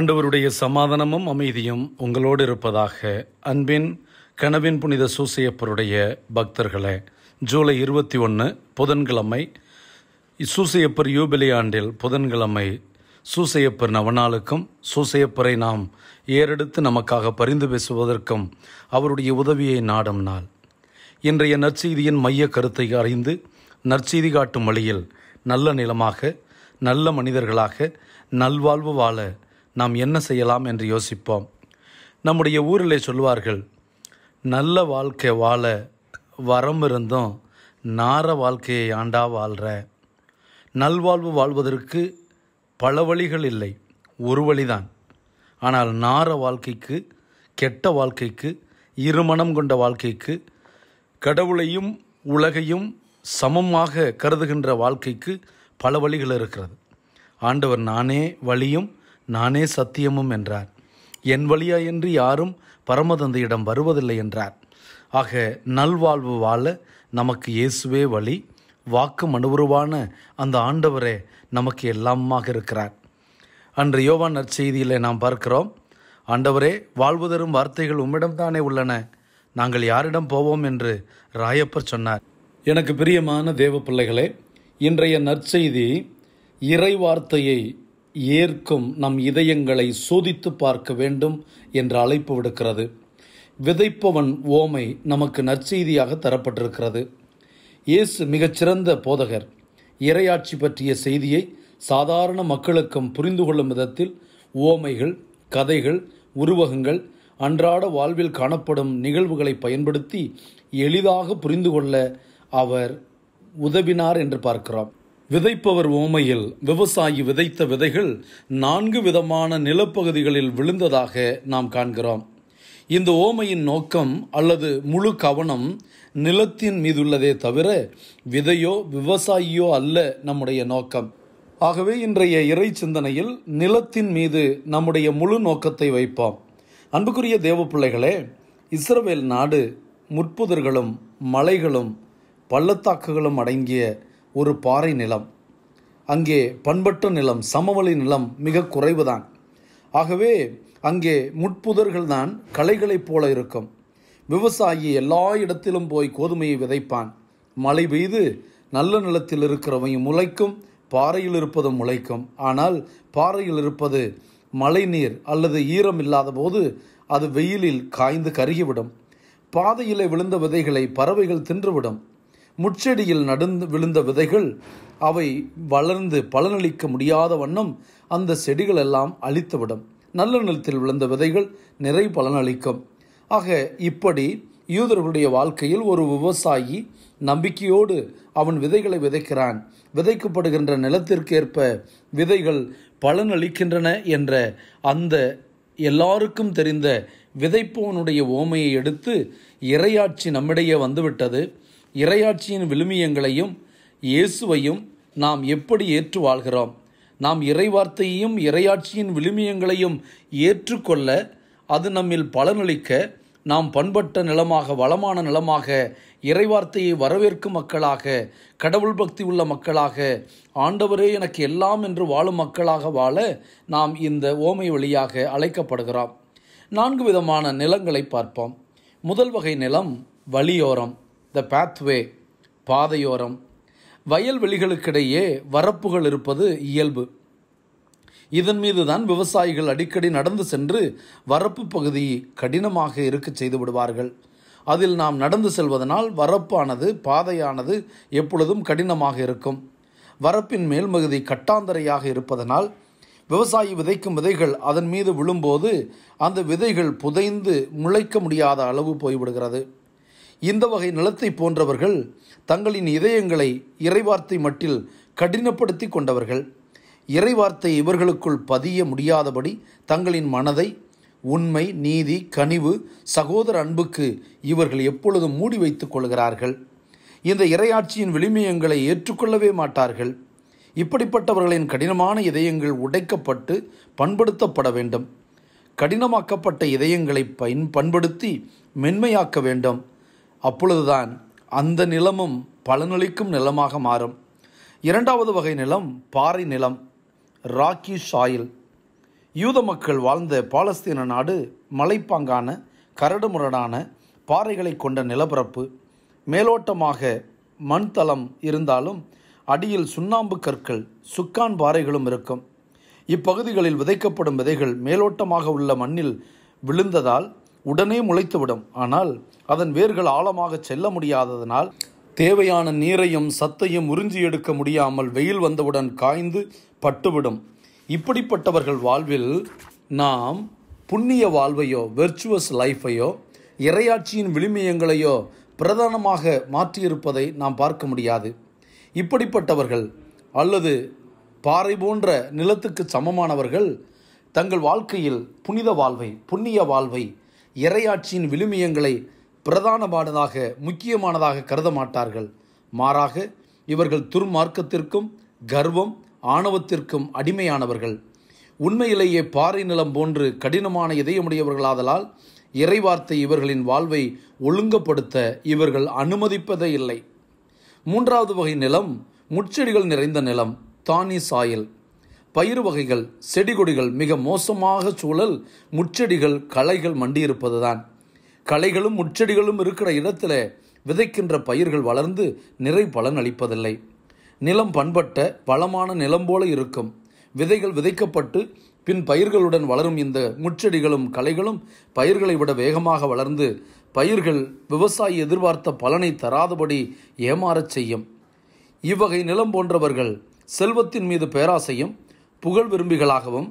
ஆண்டவருடைய சமாதானமும் அமைதியும் உங்களோடு இருப்பதாக அன்பின் கனவின் புனித சூசையப்பருடைய பக்தர்களே ஜூலை இருபத்தி ஒன்று புதன்கிழமை சூசையப்பர் யூபிலி ஆண்டில் புதன்கிழமை சூசையப்பர் நவநாளுக்கும் சூசையப்பரை நாம் ஏறெடுத்து நமக்காக பரிந்து பேசுவதற்கும் அவருடைய உதவியை நாடும் நாள் இன்றைய நற்செய்தியின் மைய கருத்தை அறிந்து நற்செய்தி காட்டும் வழியில் நல்ல நிலமாக நல்ல மனிதர்களாக நல்வாழ்வு வாழ நாம் என்ன செய்யலாம் என்று யோசிப்போம் நம்முடைய ஊரிலே சொல்வார்கள் நல்ல வாழ்க்கை வாழ வரம் இருந்தும் நார வாழ்க்கையை ஆண்டா வாழ்கிற நல்வாழ்வு வாழ்வதற்கு பல வழிகள் இல்லை ஒரு வழிதான் ஆனால் நார வாழ்க்கைக்கு கெட்ட வாழ்க்கைக்கு இருமணம் கொண்ட வாழ்க்கைக்கு கடவுளையும் உலகையும் சமமாக கருதுகின்ற வாழ்க்கைக்கு பல வழிகள் இருக்கிறது ஆண்டவர் நானே வழியும் நானே சத்தியமும் என்றார் என் வழியாயின்றி யாரும் பரமதந்தையிடம் வருவதில்லை என்றார் ஆக நல்வாழ்வு வாழ நமக்கு இயேசுவே வழி வாக்கு மனுவுருவான அந்த ஆண்டவரே நமக்கு எல்லாமாக இருக்கிறார் அன்று யோவான் நற்செய்தியில் நாம் பார்க்கிறோம் ஆண்டவரே வாழ்வு தரும் வார்த்தைகள் உம்மிடம்தானே உள்ளன நாங்கள் யாரிடம் போவோம் என்று ராயப்பர் சொன்னார் எனக்கு பிரியமான தேவ பிள்ளைகளே இன்றைய நற்செய்தி இறை வார்த்தையை ஏற்கும் நம் இதயங்களை சோதித்து பார்க்க வேண்டும் என்று அழைப்பு விடுக்கிறது விதைப்பவன் ஓமை நமக்கு நற்செய்தியாக தரப்பட்டிருக்கிறது இயேசு மிகச்சிறந்த போதகர் இரையாட்சி பற்றிய செய்தியை சாதாரண மக்களுக்கும் புரிந்து கொள்ளும் விதத்தில் ஓமைகள் கதைகள் உருவகங்கள் அன்றாட வாழ்வில் காணப்படும் நிகழ்வுகளை பயன்படுத்தி எளிதாக புரிந்து கொள்ள அவர் உதவினார் என்று பார்க்கிறோம் விதைப்பவர் ஓமையில் விவசாயி விதைத்த விதைகள் நான்கு விதமான நிலப்பகுதிகளில் விழுந்ததாக நாம் காண்கிறோம் இந்த ஓமையின் நோக்கம் அல்லது முழு கவனம் நிலத்தின் மீதுள்ளதே தவிர விதையோ விவசாயியோ அல்ல நம்முடைய நோக்கம் ஆகவே இன்றைய இறை சிந்தனையில் நிலத்தின் மீது நம்முடைய முழு நோக்கத்தை வைப்போம் அன்புக்குரிய தேவ பிள்ளைகளே இஸ்ரவேல் நாடு முற்புதர்களும் மலைகளும் பள்ளத்தாக்குகளும் அடங்கிய ஒரு பாறை நிலம் அங்கே பண்பட்ட நிலம் சமவெளி நிலம் மிக குறைவுதான் ஆகவே அங்கே முட்புதர்கள் தான் களைகளைப் போல இருக்கும் விவசாயி எல்லா இடத்திலும் போய் கோதுமையை விதைப்பான் மழை பெய்து நல்ல நிலத்தில் இருக்கிறவையும் முளைக்கும் பாறையில் இருப்பது முளைக்கும் ஆனால் பாறையில் இருப்பது மழை நீர் அல்லது ஈரம் இல்லாத போது அது வெயிலில் காய்ந்து கருகிவிடும் பாதையிலே விழுந்த விதைகளை பறவைகள் தின்றுவிடும் முட்செடியில் நடந்து விழுந்த விதைகள் அவை வளர்ந்து பலனளிக்க முடியாத வண்ணம் அந்த செடிகள் எல்லாம் அழித்துவிடும் நல்ல நிலத்தில் விழுந்த விதைகள் நிறை பலனளிக்கும் ஆக இப்படி யூதர்களுடைய வாழ்க்கையில் ஒரு விவசாயி நம்பிக்கையோடு அவன் விதைகளை விதைக்கிறான் விதைக்கப்படுகின்ற நிலத்திற்கேற்ப விதைகள் பலனளிக்கின்றன என்ற அந்த எல்லாருக்கும் தெரிந்த விதைப்பவனுடைய ஓமையை எடுத்து இரையாட்சி நம்மிடையே வந்துவிட்டது இரையாட்சியின் விழுமியங்களையும் இயேசுவையும் நாம் எப்படி ஏற்று வாழ்கிறோம் நாம் இறைவார்த்தையையும் இரையாட்சியின் விழுமியங்களையும் ஏற்றுக்கொள்ள அது நம்மில் பலனளிக்க நாம் பண்பட்ட நிலமாக வளமான நிலமாக இறைவார்த்தையை வரவேற்கும் மக்களாக கடவுள் பக்தி உள்ள மக்களாக ஆண்டவரே எனக்கு எல்லாம் என்று வாழும் மக்களாக வாழ நாம் இந்த ஓமை வழியாக அழைக்கப்படுகிறோம் நான்கு விதமான நிலங்களை பார்ப்போம் முதல் வகை நிலம் வலியோரம் த பாத்வே பாதையோரம் வயல்வெளிகளுக்கிடையே வரப்புகள் இருப்பது இயல்பு இதன் மீது தான் விவசாயிகள் அடிக்கடி நடந்து சென்று வரப்பு பகுதி கடினமாக இருக்க செய்து விடுவார்கள் அதில் நாம் நடந்து செல்வதனால் வரப்பானது பாதையானது எப்பொழுதும் கடினமாக இருக்கும் வரப்பின் மேல்பகுதி கட்டாந்தரையாக இருப்பதனால் விவசாயி விதைக்கும் விதைகள் அதன் மீது விழும்போது அந்த விதைகள் புதைந்து முளைக்க முடியாத அளவு போய்விடுகிறது இந்த வகை நிலத்தை போன்றவர்கள் தங்களின் இதயங்களை இறைவார்த்தை மட்டில் கடினப்படுத்தி கொண்டவர்கள் இறைவார்த்தை இவர்களுக்குள் பதிய முடியாதபடி தங்களின் மனதை உண்மை நீதி கனிவு சகோதர அன்புக்கு இவர்கள் எப்பொழுதும் மூடி வைத்துக் கொள்கிறார்கள் இந்த இறையாட்சியின் விளிமயங்களை ஏற்றுக்கொள்ளவே மாட்டார்கள் இப்படிப்பட்டவர்களின் கடினமான இதயங்கள் உடைக்கப்பட்டு பண்படுத்தப்பட வேண்டும் கடினமாக்கப்பட்ட இதயங்களை பயன் பண்படுத்தி மென்மையாக்க வேண்டும் அப்பொழுதுதான் அந்த நிலமும் பலனளிக்கும் நிலமாக மாறும் இரண்டாவது வகை நிலம் பாறை நிலம் ராக்கி சாயில் யூத மக்கள் வாழ்ந்த பாலஸ்தீன நாடு மலைப்பாங்கான கரடுமுரடான பாறைகளை கொண்ட நிலப்பரப்பு மேலோட்டமாக மண் தளம் இருந்தாலும் அடியில் சுண்ணாம்பு கற்கள் சுக்கான் பாறைகளும் இருக்கும் இப்பகுதிகளில் விதைக்கப்படும் விதைகள் மேலோட்டமாக உள்ள மண்ணில் விழுந்ததால் உடனே முளைத்துவிடும் ஆனால் அதன் வேர்கள் ஆழமாக செல்ல முடியாததனால் தேவையான நீரையும் சத்தையும் உறிஞ்சி எடுக்க முடியாமல் வெயில் வந்தவுடன் காய்ந்து பட்டுவிடும் இப்படிப்பட்டவர்கள் வாழ்வில் நாம் புண்ணிய வாழ்வையோ வெர்ச்சுவஸ் லைஃப்பையோ இரையாட்சியின் விளிமயங்களையோ பிரதானமாக மாற்றியிருப்பதை நாம் பார்க்க முடியாது இப்படிப்பட்டவர்கள் அல்லது பாறை போன்ற நிலத்துக்கு சமமானவர்கள் தங்கள் வாழ்க்கையில் புனித வாழ்வை புண்ணிய வாழ்வை இரையாட்சியின் விழுமியங்களை பிரதானமானதாக முக்கியமானதாக கருத மாட்டார்கள் மாறாக இவர்கள் துர்மார்க்கத்திற்கும் கர்வம் ஆணவத்திற்கும் அடிமையானவர்கள் உண்மையிலேயே பாறை நிலம் போன்று கடினமான இதயமுடையவர்களாதலால் இறைவார்த்தை இவர்களின் வாழ்வை ஒழுங்கப்படுத்த இவர்கள் அனுமதிப்பதே இல்லை மூன்றாவது வகை நிலம் முச்செடிகள் நிறைந்த நிலம் தானி சாயல் பயிர் வகைகள் செடி கொடிகள் மிக மோசமாக சூழல் முச்செடிகள் களைகள் மண்டியிருப்பதுதான் களைகளும் முச்செடிகளும் இருக்கிற இடத்துல விதைக்கின்ற பயிர்கள் வளர்ந்து நிறை பலன் அளிப்பதில்லை நிலம் பண்பட்ட வளமான நிலம் போல இருக்கும் விதைகள் விதைக்கப்பட்டு பின் பயிர்களுடன் வளரும் இந்த முச்செடிகளும் களைகளும் பயிர்களை விட வேகமாக வளர்ந்து பயிர்கள் விவசாயி எதிர்பார்த்த பலனை தராதபடி ஏமாறச் செய்யும் இவ்வகை நிலம் போன்றவர்கள் செல்வத்தின் மீது பேராசையும் புகழ் விரும்பிகளாகவும்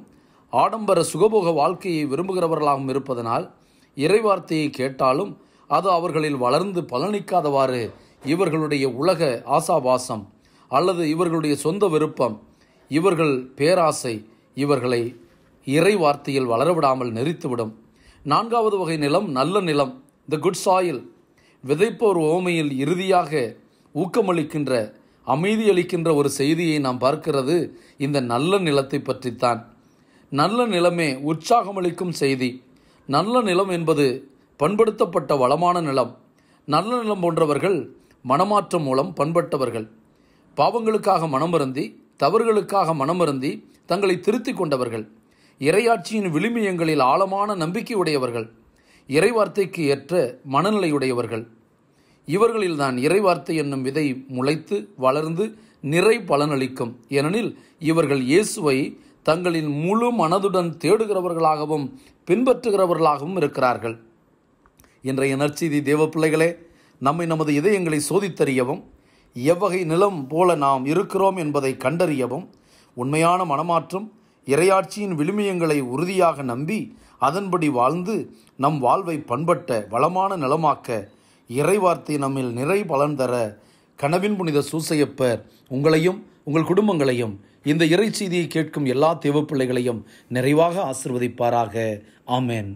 ஆடம்பர சுகபோக வாழ்க்கையை விரும்புகிறவர்களாகவும் இருப்பதனால் இறைவார்த்தையை கேட்டாலும் அது அவர்களில் வளர்ந்து பலனிக்காதவாறு இவர்களுடைய உலக ஆசாபாசம் அல்லது இவர்களுடைய சொந்த விருப்பம் இவர்கள் பேராசை இவர்களை இறை வார்த்தையில் வளரவிடாமல் நெறித்துவிடும் நான்காவது வகை நிலம் நல்ல நிலம் த குட் சாயில் விதைப்போர் ஓமையில் இறுதியாக ஊக்கமளிக்கின்ற அமைதியளிக்கின்ற ஒரு செய்தியை நாம் பார்க்கிறது இந்த நல்ல நிலத்தை பற்றித்தான் நல்ல நிலமே உற்சாகமளிக்கும் செய்தி நல்ல நிலம் என்பது பண்படுத்தப்பட்ட வளமான நிலம் நல்ல நிலம் போன்றவர்கள் மனமாற்றம் மூலம் பண்பட்டவர்கள் பாவங்களுக்காக மனமருந்தி தவறுகளுக்காக மனமருந்தி தங்களை திருத்தி கொண்டவர்கள் இரையாட்சியின் விளிமியங்களில் ஆழமான நம்பிக்கையுடையவர்கள் இறைவார்த்தைக்கு ஏற்ற மனநிலையுடையவர்கள் இவர்களில்தான் இறைவார்த்தை என்னும் விதை முளைத்து வளர்ந்து நிறை பலனளிக்கும் ஏனெனில் இவர்கள் இயேசுவை தங்களின் முழு மனதுடன் தேடுகிறவர்களாகவும் பின்பற்றுகிறவர்களாகவும் இருக்கிறார்கள் இன்றைய நற்செய்தி தேவ பிள்ளைகளே நம்மை நமது இதயங்களை சோதித்தறியவும் எவ்வகை நிலம் போல நாம் இருக்கிறோம் என்பதை கண்டறியவும் உண்மையான மனமாற்றம் இரையாட்சியின் விழுமியங்களை உறுதியாக நம்பி அதன்படி வாழ்ந்து நம் வாழ்வை பண்பட்ட வளமான நிலமாக்க இறைவார்த்தை நம்மில் நிறை பலன் தர கனவின் புனித சூசையப்பர் உங்களையும் உங்கள் குடும்பங்களையும் இந்த இறை செய்தியை கேட்கும் எல்லா தேவப்பிள்ளைகளையும் நிறைவாக ஆசிர்வதிப்பாராக ஆமேன்